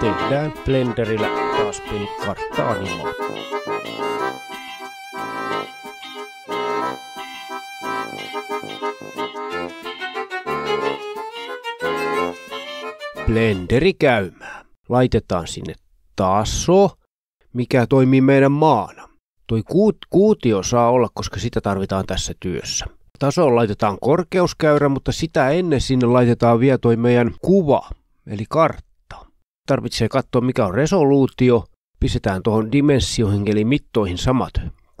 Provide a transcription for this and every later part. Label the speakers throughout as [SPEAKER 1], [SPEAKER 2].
[SPEAKER 1] Tehdään Blenderillä taas kartta animoa. Blenderi käymään. Laitetaan sinne taso, mikä toimii meidän maana. Toi kuut, kuutio saa olla, koska sitä tarvitaan tässä työssä. Tasoon laitetaan korkeuskäyrä, mutta sitä ennen sinne laitetaan vielä toi meidän kuva, eli kartta tarvitsee katsoa mikä on resoluutio, pistetään tuohon dimensioihin eli mittoihin samat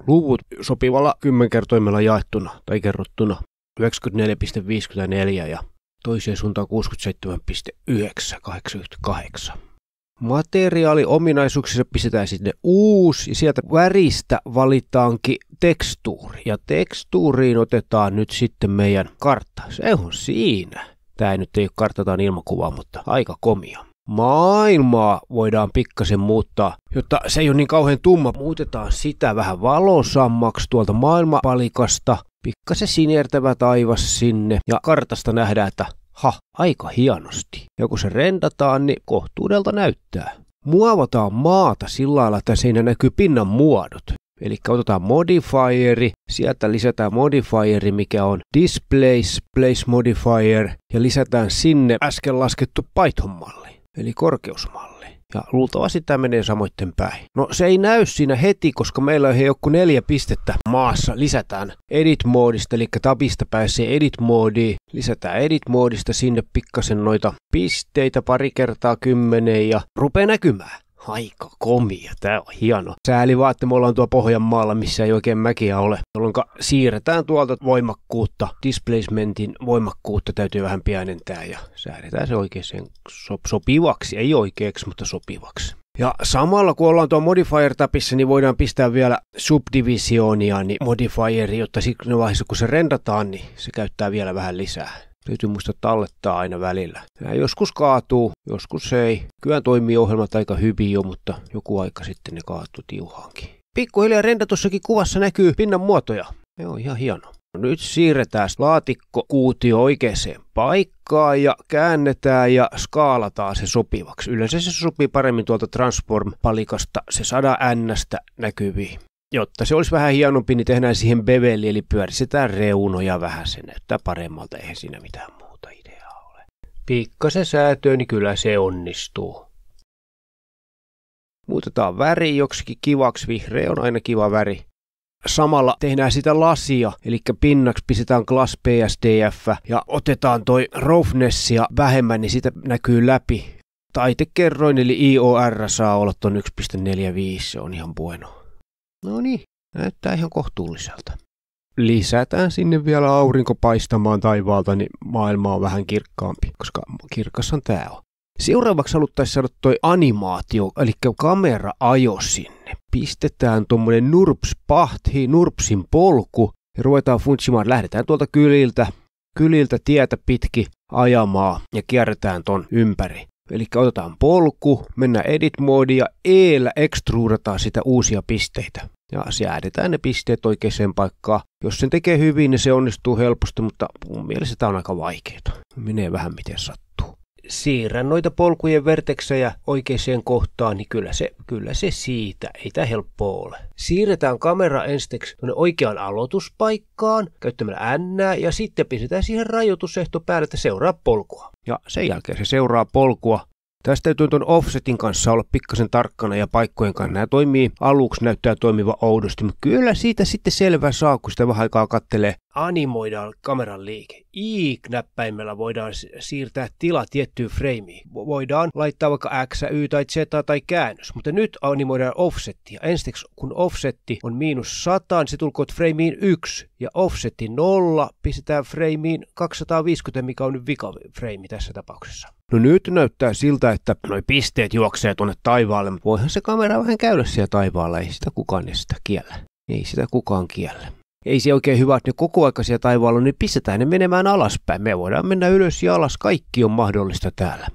[SPEAKER 1] luvut sopivalla kymmenkertoimella jaettuna tai kerrottuna 94,54 ja toiseen suuntaan 67,988. Materiaali ominaisuuksissa pistetään sinne uusi ja sieltä väristä valitaankin tekstuuri. Ja tekstuuriin otetaan nyt sitten meidän kartta. Se on siinä. Tämä nyt ei ole kartataan ilmakuvaa, mutta aika komia maailmaa voidaan pikkasen muuttaa, jotta se ei ole niin kauhean tumma. Muutetaan sitä vähän valosammaksi tuolta maailmapalikasta, pikkasen sinertävä taivas sinne ja kartasta nähdään, että ha, aika hienosti. Ja kun se rendataan, niin kohtuudelta näyttää. Muovataan maata sillä lailla, että siinä näkyy pinnan muodot. Eli otetaan modifieri, sieltä lisätään modifieri, mikä on displace, place modifier, ja lisätään sinne äsken laskettu Python-malli eli korkeusmalli. Ja luultavasti tämä menee samoitten päin. No se ei näy siinä heti, koska meillä on joku neljä pistettä maassa. Lisätään edit moodista, eli tabista pääsee edit moodiin. Lisätään edit moodista sinne pikkasen noita pisteitä pari kertaa kymmeneen ja rupeaa näkymään. Aika komia, tää on hieno. Sääli vaan, että me ollaan tuo Pohjanmaalla, missä ei oikein mäkiä ole, jolloin siirretään tuolta voimakkuutta, displacementin voimakkuutta täytyy vähän pienentää ja säädetään se oikein sopivaksi, ei oikeaksi, mutta sopivaksi. Ja samalla kun ollaan tuo modifier tapissa, niin voidaan pistää vielä subdivisioonia, niin modifieri, jotta sitten vaiheessa kun se rendataan, niin se käyttää vielä vähän lisää. Täytyy muistaa tallettaa aina välillä. Tämä joskus kaatuu, joskus ei. Kyllä toimii ohjelmat aika hyvin jo, mutta joku aika sitten ne kaatuu tiuhaankin. Pikkuhiljaa Renda tuossakin kuvassa näkyy pinnan muotoja. Ne on ihan hieno. Nyt siirretään laatikko kuutio oikeaan paikkaan ja käännetään ja skaalataan se sopivaksi. Yleensä se sopii paremmin tuolta Transform-palikasta, se 100 n näkyviin. Jotta se olisi vähän hienompi, niin tehdään siihen beveli, eli pyöristetään reunoja vähän, sen että paremmalta, eihän siinä mitään muuta ideaa ole. Pikkasen säätöön, niin kyllä se onnistuu. Muutetaan väri joksikin kivaksi, vihreä on aina kiva väri. Samalla tehdään sitä lasia, eli pinnaksi pistetään Glass PSDF ja otetaan toi roughnessia vähemmän, niin sitä näkyy läpi. Taitekerroin eli IOR saa olla ton 1.45, se on ihan bueno. No niin, näyttää ihan kohtuulliselta. Lisätään sinne vielä aurinko paistamaan taivaalta, niin maailma on vähän kirkkaampi, koska kirkas on tää on. Seuraavaksi haluttaisiin saada toi animaatio, eli kamera-ajo sinne. Pistetään tuommoinen pahti, nurpsin polku, ja ruvetaan funtsimaan. Lähdetään tuolta kyliltä, kyliltä tietä pitki ajamaan ja kierretään ton ympäri. Eli otetaan polku, mennään edit mode ja eellä extruudataan sitä uusia pisteitä. Ja säädetään ne pisteet oikeaan paikkaan. Jos sen tekee hyvin, niin se onnistuu helposti, mutta mun mielestä tämä on aika vaikeaa. Menee vähän miten sattuu siirrä noita polkujen verteksejä oikeaan kohtaan, niin kyllä se, kyllä se siitä. Ei tämä helppoa ole. Siirretään kamera ensiksi oikeaan aloituspaikkaan käyttämällä N ja sitten pistetään siihen rajoitusehto päälle, että seuraa polkua. Ja sen jälkeen se seuraa polkua Tästä täytyy tuon offsetin kanssa olla pikkasen tarkkana ja paikkojen kanssa. Nämä toimii aluksi, näyttää toimiva oudosti, mutta kyllä siitä sitten selvä saa, kun sitä vähän aikaa kattelee animoidaan kameran liike. I-näppäimellä voidaan siirtää tila tiettyyn freimiin. Voidaan laittaa vaikka X, Y tai Z tai käännös, mutta nyt animoidaan offsettia. Ensiksi kun offsetti on miinus 100, niin se tulkoot freimiin 1 ja offsetti 0 pistetään freimiin 250, mikä on nyt vika freimi tässä tapauksessa. No nyt näyttää siltä, että noi pisteet juoksee tuonne taivaalle, voihan se kamera vähän käydä siellä taivaalla, ei sitä kukaan sitä kiellä. Ei sitä kukaan kiellä ei se oikein hyvä, että ne koko aika siellä taivaalla, niin pistetään ne menemään alaspäin. Me voidaan mennä ylös ja alas, kaikki on mahdollista täällä.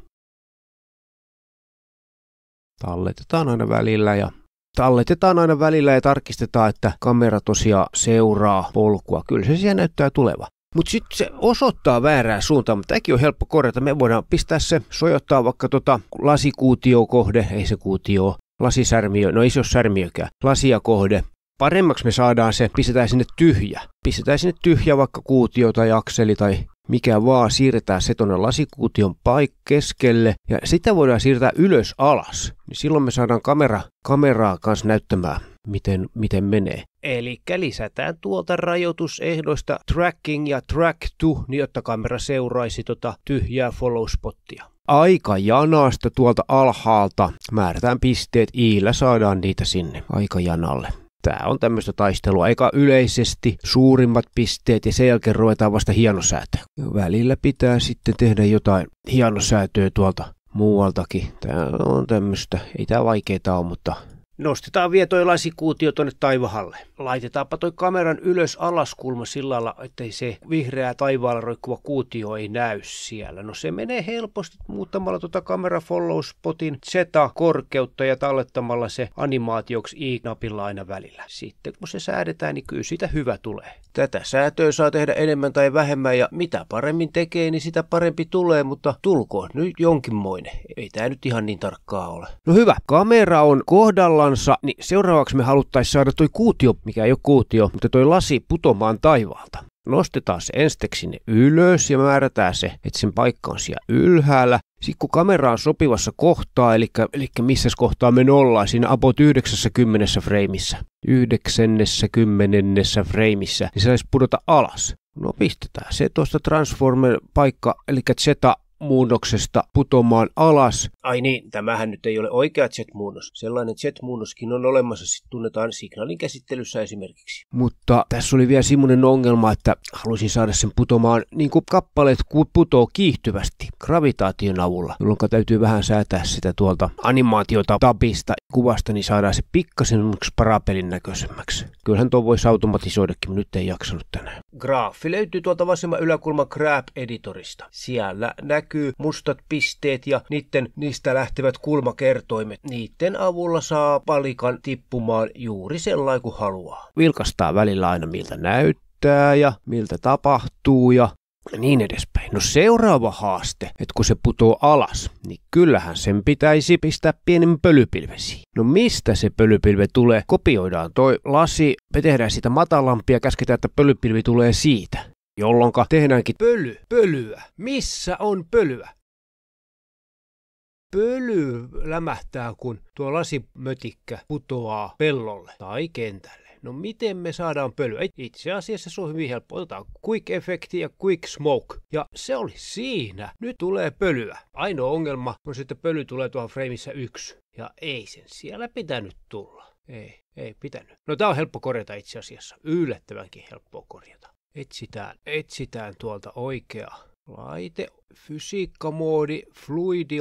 [SPEAKER 1] Talletetaan aina välillä ja talletetaan aina välillä ja tarkistetaan, että kamera tosiaan seuraa polkua. Kyllä se siellä näyttää tuleva. Mutta sitten se osoittaa väärää suuntaan, mutta tämäkin on helppo korjata. Me voidaan pistää se, sojottaa vaikka tota lasikuutio kohde, ei se kuutio, lasisärmiö, no ei se ole särmiökään, lasia kohde, paremmaksi me saadaan se, pistetään sinne tyhjä. Pistetään sinne tyhjä vaikka kuutio tai akseli tai mikä vaan, siirretään se tuonne lasikuution paik keskelle ja sitä voidaan siirtää ylös alas. Niin silloin me saadaan kamera, kameraa kanssa näyttämään, miten, miten menee. Eli lisätään tuolta rajoitusehdoista tracking ja track to, niin jotta kamera seuraisi tota tyhjää follow spottia. Aika janasta tuolta alhaalta määrätään pisteet, iillä saadaan niitä sinne aikajanalle tämä on tämmöistä taistelua. Eikä yleisesti suurimmat pisteet ja sen jälkeen ruvetaan vasta hienosäätöä. Välillä pitää sitten tehdä jotain hienosäätöä tuolta muualtakin. Tämä on tämmöistä, ei tämä vaikeaa ole, mutta Nostetaan vielä toi lasikuutio tuonne taivahalle. Laitetaanpa toi kameran ylös alaskulma sillä lailla, ettei se vihreää taivaalla roikkuva kuutio ei näy siellä. No se menee helposti muuttamalla tuota kamera follow spotin Z-korkeutta ja tallettamalla se animaatioksi i-napilla aina välillä. Sitten kun se säädetään, niin kyllä siitä hyvä tulee. Tätä säätöä saa tehdä enemmän tai vähemmän ja mitä paremmin tekee, niin sitä parempi tulee, mutta tulkoon nyt jonkinmoinen. Ei tämä nyt ihan niin tarkkaa ole. No hyvä, kamera on kohdalla kanssa, niin seuraavaksi me haluttaisiin saada toi kuutio, mikä ei ole kuutio, mutta toi lasi putomaan taivaalta. Nostetaan se ensiksi sinne ylös ja määrätään se, että sen paikka on siellä ylhäällä. Sitten kun kamera on sopivassa kohtaa, eli, eli missä kohtaa me ollaan, siinä about 90 freimissä, 90 freimissä, niin se saisi pudota alas. No pistetään se tuosta Transformer-paikka, eli zeta Z-muunnoksesta putomaan alas. Ai niin, tämähän nyt ei ole oikea Z-muunnos. Sellainen Z-muunnoskin on olemassa, sit tunnetaan signaalin käsittelyssä esimerkiksi. Mutta tässä oli vielä semmoinen ongelma, että halusin saada sen putomaan niin kuin kappaleet putoo kiihtyvästi gravitaation avulla, jolloin täytyy vähän säätää sitä tuolta animaatiota tabista kuvasta, niin saadaan se pikkasen parapelin näköisemmäksi. Kyllähän tuo voisi automatisoidakin, mutta nyt ei jaksanut tänään. Graafi löytyy tuolta vasemman yläkulman Grab Editorista. Siellä näkyy mustat pisteet ja niiden, niistä lähtevät kulmakertoimet. Niiden avulla saa palikan tippumaan juuri sellainen kuin haluaa. Vilkastaa välillä aina miltä näyttää ja miltä tapahtuu ja ja niin edespäin. No seuraava haaste, että kun se putoo alas, niin kyllähän sen pitäisi pistää pienen pölypilvesi. No mistä se pölypilve tulee? Kopioidaan toi lasi, me tehdään sitä matalampia ja käsketään, että pölypilvi tulee siitä. Jolloin tehdäänkin pöly, pölyä. Missä on pölyä? Pöly lämähtää, kun tuo lasimötikkä putoaa pellolle tai kentälle. No miten me saadaan pölyä? Itse asiassa se on hyvin helppo. Otetaan quick effekti ja quick smoke. Ja se oli siinä. Nyt tulee pölyä. Ainoa ongelma on sitten pöly tulee tuohon frameissa yksi. Ja ei sen siellä pitänyt tulla. Ei, ei pitänyt. No tää on helppo korjata itse asiassa. Yllättävänkin helppo korjata. Etsitään, etsitään tuolta oikeaa. Laite, fysiikkamoodi,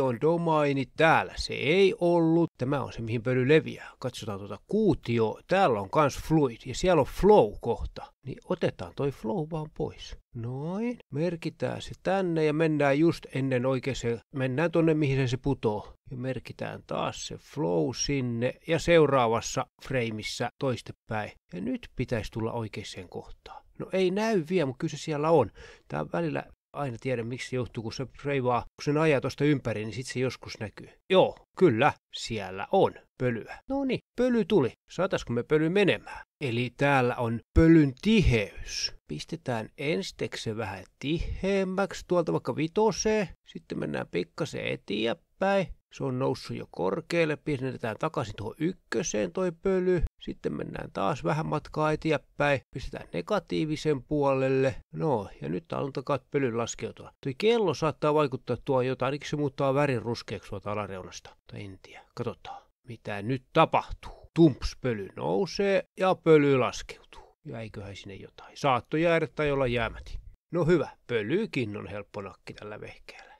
[SPEAKER 1] on domaini, täällä se ei ollut. Tämä on se, mihin pöly leviää. Katsotaan tuota kuutio, täällä on kans fluid ja siellä on flow-kohta. Niin otetaan toi flow vaan pois. Noin, merkitään se tänne ja mennään just ennen oikein se, mennään tonne mihin se putoo. Ja merkitään taas se flow sinne ja seuraavassa freimissä toistepäin. Ja nyt pitäisi tulla oikeaan kohtaan. No ei näy vielä, mutta kyllä se siellä on. Tämä välillä aina tiedä, miksi se johtuu, kun se reivaa, kun sen ajaa tuosta ympäri, niin sitten se joskus näkyy. Joo, kyllä, siellä on pölyä. No niin, pöly tuli. Saataisiko me pöly menemään? Eli täällä on pölyn tiheys. Pistetään ensteksi vähän tiheämmäksi tuolta vaikka vitoseen. Sitten mennään pikkasen eteenpäin. Se on noussut jo korkealle, pistetään takaisin tuohon ykköseen toi pöly. Sitten mennään taas vähän matkaa eteenpäin, pistetään negatiivisen puolelle. No, ja nyt alkaa pölyn laskeutua. Tuo kello saattaa vaikuttaa tuo jotain, ainakin se muuttaa värin ruskeaksi tuolta alareunasta. Tai en tiedä, katsotaan, mitä nyt tapahtuu. Tumps, pöly nousee ja pöly laskeutuu. Ja eiköhän sinne jotain. Saatto jäädä tai olla jäämäti. No hyvä, pölykin on helppo nakki tällä vehkeellä.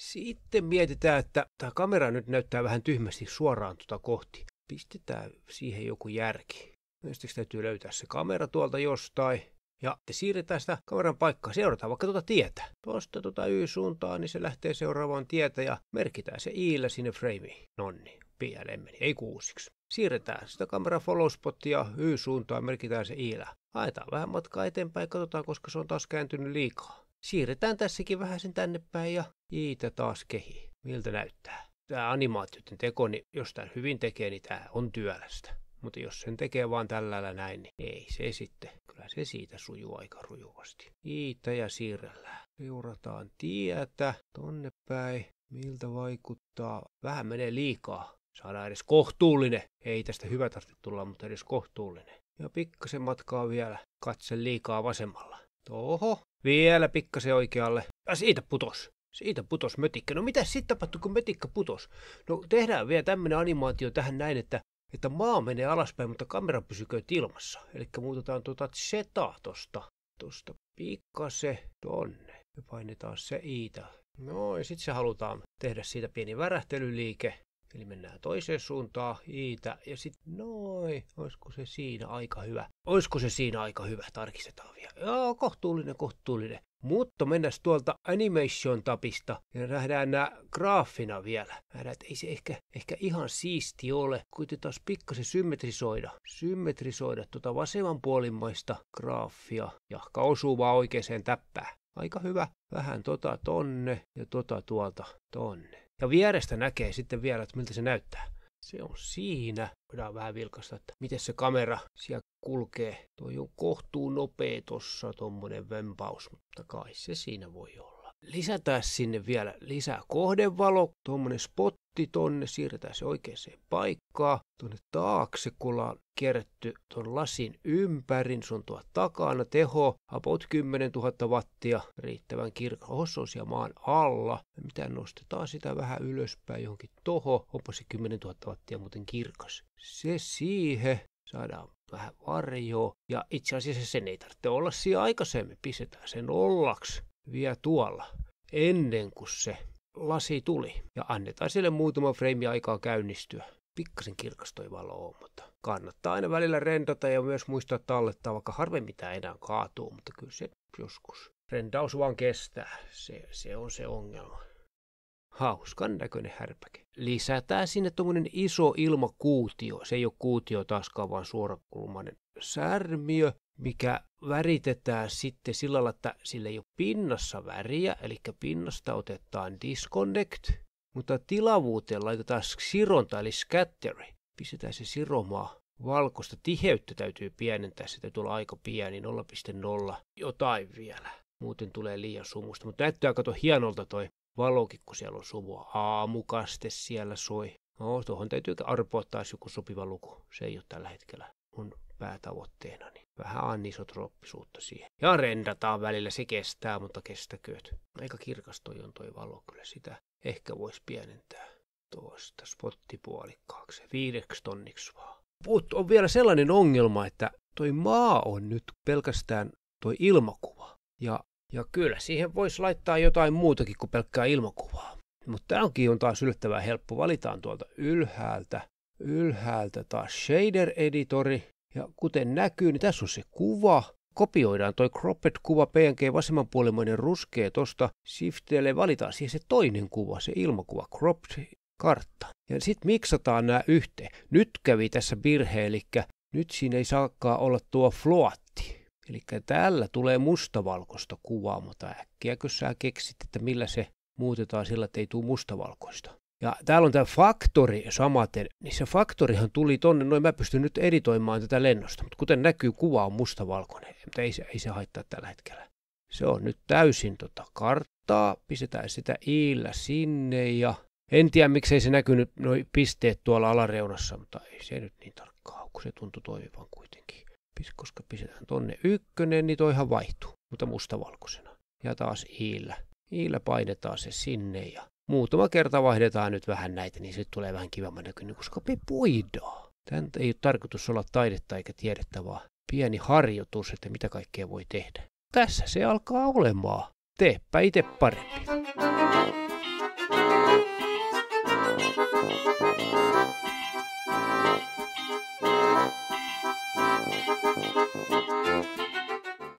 [SPEAKER 1] Sitten mietitään, että tämä kamera nyt näyttää vähän tyhmästi suoraan tuota kohti. Pistetään siihen joku järki. Mielestäni täytyy löytää se kamera tuolta jostain. Ja siirretään sitä kameran paikkaa, seurataan vaikka tuota tietä. Tuosta tuota y suuntaan niin se lähtee seuraavaan tietä ja merkitään se Iillä sinne freimiin. Nonni, PLM, niin ei kuusiksi. Siirretään sitä kamera follow spottia Y-suuntaan, merkitään se Iillä. Haetaan vähän matkaa eteenpäin, katsotaan, koska se on taas kääntynyt liikaa siirretään tässäkin vähän sen tänne päin ja Iitä taas kehi. Miltä näyttää? Tämä animaatioiden teko, niin jos tämän hyvin tekee, niin tämä on työlästä. Mutta jos sen tekee vaan tällä näin, niin ei se sitten. Kyllä se siitä sujuu aika rujuvasti. Iitä ja siirrellään. Seurataan tietä tonne päin. Miltä vaikuttaa? Vähän menee liikaa. Saadaan edes kohtuullinen. Ei tästä hyvä tarvitse tulla, mutta edes kohtuullinen. Ja pikkasen matkaa vielä. Katse liikaa vasemmalla. Toho, vielä pikkasen oikealle. Ja äh, siitä putos. Siitä putos mötikkä. No mitä sitten tapahtui, kun mötikkä putos? No tehdään vielä tämmöinen animaatio tähän näin, että, että maa menee alaspäin, mutta kamera pysykö ilmassa. Eli muutetaan tuota seta tosta, tosta pikkasen tonne. Me painetaan se iitä. No ja sitten se halutaan tehdä siitä pieni värähtelyliike.
[SPEAKER 2] Eli mennään toiseen
[SPEAKER 1] suuntaan, iitä, ja sitten noin, olisiko se siinä aika hyvä. Olisiko se siinä aika hyvä, tarkistetaan vielä. Joo, kohtuullinen, kohtuullinen. Mutta mennään tuolta Animation tapista ja nähdään nämä graafina vielä. Nähdään, että ei se ehkä, ehkä ihan siisti ole. taas pikkasen symmetrisoida. Symmetrisoida tuota vasemmanpuolimmaista graafia. ja osuu vaan oikeaan täppään. Aika hyvä. Vähän tota tonne ja tota tuolta tonne. Ja vierestä näkee sitten vielä, että miltä se näyttää. Se on siinä. Voidaan vähän vilkasta, että miten se kamera siellä kulkee. Tuo on kohtuu nopea tuossa tuommoinen vempaus, mutta kai se siinä voi olla lisätään sinne vielä lisää kohdevalo, tuommoinen spotti tonne, siirretään se oikeaan paikkaan, tuonne taakse, kun ollaan kierretty tuon lasin ympärin, se on tuo takana, teho about 10 000 wattia, riittävän kirkka osuus ja maan alla. Ja mitä nostetaan sitä vähän ylöspäin johonkin toho, onpa se 10 000 wattia muuten kirkas. Se siihen, saadaan vähän varjoa, ja itse asiassa sen ei tarvitse olla siinä aikaisemmin, pistetään sen ollaksi vielä tuolla ennen kuin se lasi tuli. Ja annetaan sille muutama frame aikaa käynnistyä. Pikkasen kirkastoi valo on, mutta kannattaa aina välillä rendata ja myös muistaa tallettaa, vaikka harvemmin tämä enää kaatuu, mutta kyllä se joskus. Rendaus vaan kestää, se, se on se ongelma. Hauskan näköinen härpäke. Lisätään sinne tuommoinen iso ilmakuutio. Se ei ole kuutio taaskaan, vaan suorakulmainen särmiö, mikä väritetään sitten sillä lailla, että sillä ei ole pinnassa väriä, eli pinnasta otetaan disconnect, mutta tilavuuteen laitetaan sironta eli scatteri. Pistetään se siromaa valkoista. Tiheyttä täytyy pienentää, se täytyy olla aika pieni, 0,0 jotain vielä. Muuten tulee liian sumusta, mutta näyttää kato hienolta toi valokin, kun siellä on sumua. Aamukaste siellä soi. No, tuohon täytyy arpoa taas joku sopiva luku. Se ei ole tällä hetkellä mun niin Vähän anisotrooppisuutta siihen. Ja rendataan välillä, se kestää, mutta kestäkööt. Aika kirkas toi on toi valo, kyllä sitä ehkä voisi pienentää tuosta spottipuolikkaaksi, viideksi tonniksi vaan. Mutta on vielä sellainen ongelma, että toi maa on nyt pelkästään toi ilmakuva. Ja, ja kyllä siihen voisi laittaa jotain muutakin kuin pelkkää ilmakuvaa. Mutta tämäkin on taas yllättävän helppo. Valitaan tuolta ylhäältä. Ylhäältä taas shader editori. Ja kuten näkyy, niin tässä on se kuva. Kopioidaan toi cropped-kuva, PNG vasemmanpuolimainen ruskea tosta Shiftille valitaan siihen se toinen kuva, se ilmakuva cropped kartta. Ja sitten miksataan nämä yhteen. Nyt kävi tässä virhe, eli nyt siinä ei saakaan olla tuo floatti. Eli täällä tulee mustavalkoista kuvaa, mutta äkkiäkö sä keksit, että millä se muutetaan sillä, että ei tule mustavalkoista. Ja täällä on tämä faktori samaten, niin se faktorihan tuli tonne, noin mä pystyn nyt editoimaan tätä lennosta, mutta kuten näkyy, kuva on mustavalkoinen, mutta ei se, ei se haittaa tällä hetkellä. Se on nyt täysin tota karttaa, pistetään sitä iillä sinne ja en tiedä miksei se näkynyt noin pisteet tuolla alareunassa, mutta ei se nyt niin tarkkaa, kun se tuntui toimivan kuitenkin. Koska pistetään tonne ykkönen, niin toihan vaihtuu, mutta mustavalkoisena. Ja taas iillä. Iillä painetaan se sinne ja muutama kerta vaihdetaan nyt vähän näitä, niin sitten tulee vähän kivemman näköinen, koska me voidaan. Tämä ei ole tarkoitus olla taidetta eikä tiedettä, vaan pieni harjoitus, että mitä kaikkea voi tehdä. Tässä se alkaa olemaan. Teepä itse parempi. Thank you.